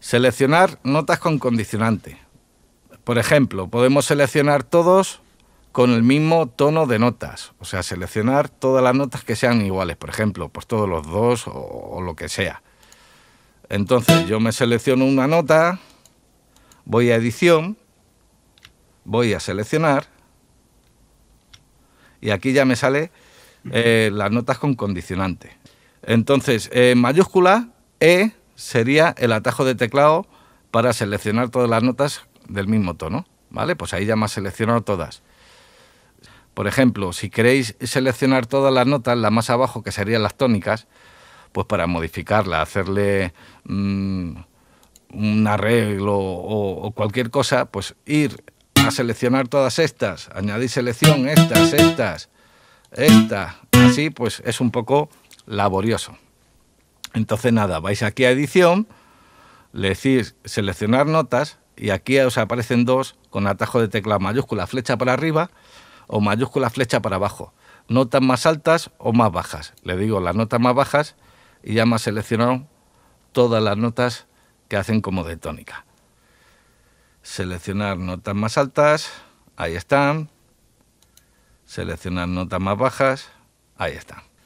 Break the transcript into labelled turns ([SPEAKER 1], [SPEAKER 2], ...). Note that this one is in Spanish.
[SPEAKER 1] Seleccionar notas con condicionante. Por ejemplo, podemos seleccionar todos con el mismo tono de notas, o sea, seleccionar todas las notas que sean iguales, por ejemplo, pues todos los dos o, lo que sea. Entonces yo me selecciono una nota, voy a edición, voy a seleccionar y aquí ya me sale eh, las notas con condicionante. Entonces, mayúscula E sería el atajo de teclado para seleccionar todas las notas del mismo tono, ¿vale? Pues ahí ya me ha seleccionado todas. Por ejemplo, si queréis seleccionar todas las notas, la más abajo, que serían las tónicas, pues para modificarla, hacerle mm, un arreglo o, o, cualquier cosa, pues ir a seleccionar todas estas, añadir selección, estas, estas, esta, así pues es un poco laborioso. Entonces nada, vais aquí a edición, le decís seleccionar notas y aquí os aparecen dos con atajo de tecla mayúscula flecha para arriba o mayúscula flecha para abajo. Notas más altas o más bajas. Le digo las notas más bajas y ya me ha seleccionado todas las notas que hacen como de tónica. Seleccionar notas más altas,
[SPEAKER 2] ahí están. Seleccionar notas más bajas, ahí están.